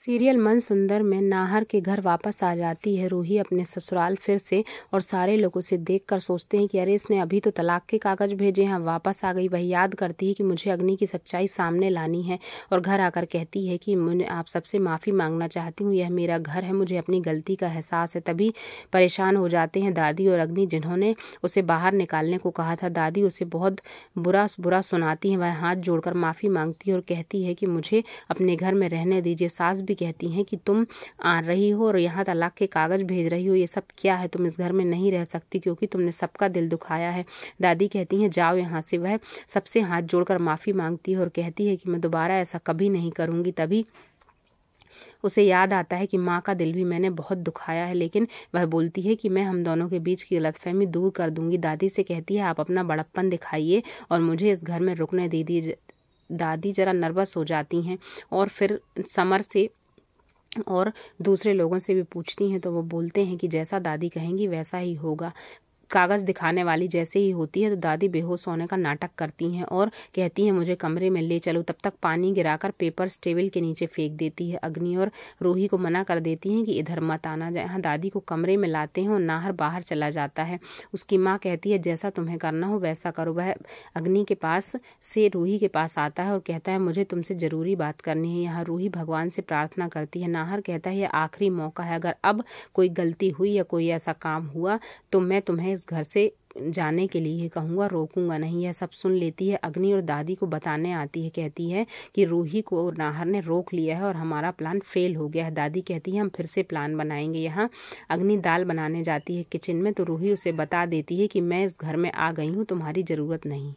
serial मन सुंदर में नाहर के घर वापस आ जाती है रूही अपने ससुराल फिर से और सारे से देख देखकर सोचते हैं कि अरे इसने अभी तो तलाक के कागज भेजे हैं वापस आ गई वह याद करती है कि मुझे अग्नि की सच्चाई सामने लानी है और घर आकर कहती है कि मुझे आप सबसे माफ़ी मांगना चाहती हूँ यह मेरा घर है मुझे अपनी गलती का एहसास है तभी परेशान हो जाते हैं दादी और अग्नि जिन्होंने उसे बाहर निकालने को कहा था दादी उसे बहुत बुरा बुरा सुनाती है वह हाथ जोड़कर माफ़ी मांगती है और कहती है कि मुझे अपने घर में रहने दीजिए सास भी कहती हैं कि तुम आ रही हो और यहाँ तलाक के कागज़ भेज रही हो ये सब क्या है तुम इस घर में नहीं रह सकती क्योंकि तुमने सबका दिल दुखाया है दादी कहती हैं जाओ यहाँ से वह सबसे हाथ जोड़कर माफ़ी मांगती है और कहती है कि मैं दोबारा ऐसा कभी नहीं करूँगी तभी उसे याद आता है कि माँ का दिल भी मैंने बहुत दुखाया है लेकिन वह बोलती है कि मैं हम दोनों के बीच की गलतफहमी दूर कर दूंगी दादी से कहती है आप अपना बड़प्पन दिखाइए और मुझे इस घर में रुकने दीजिए दादी ज़रा नर्वस हो जाती हैं और फिर समर से और दूसरे लोगों से भी पूछती हैं तो वो बोलते हैं कि जैसा दादी कहेंगी वैसा ही होगा कागज़ दिखाने वाली जैसे ही होती है तो दादी बेहोश होने का नाटक करती हैं और कहती हैं मुझे कमरे में ले चलो तब तक पानी गिराकर पेपर्स टेबल के नीचे फेंक देती है अग्नि और रूही को मना कर देती हैं कि इधर मत आना जहाँ दादी को कमरे में लाते हैं और नाहर बाहर चला जाता है उसकी माँ कहती है जैसा तुम्हें करना हो वैसा करो वह अग्नि के पास से रूही के पास आता है और कहता है मुझे तुमसे ज़रूरी बात करनी है यहाँ रूही भगवान से प्रार्थना करती है नाहर कहता है यह आखिरी मौका है अगर अब कोई गलती हुई या कोई ऐसा काम हुआ तो मैं तुम्हें इस घर से जाने के लिए कहूँगा रोकूंगा नहीं यह सब सुन लेती है अग्नि और दादी को बताने आती है कहती है कि रूही को और नाहर ने रोक लिया है और हमारा प्लान फेल हो गया है दादी कहती है हम फिर से प्लान बनाएंगे यहाँ अग्नि दाल बनाने जाती है किचन में तो रूही उसे बता देती है कि मैं इस घर में आ गई हूँ तुम्हारी ज़रूरत नहीं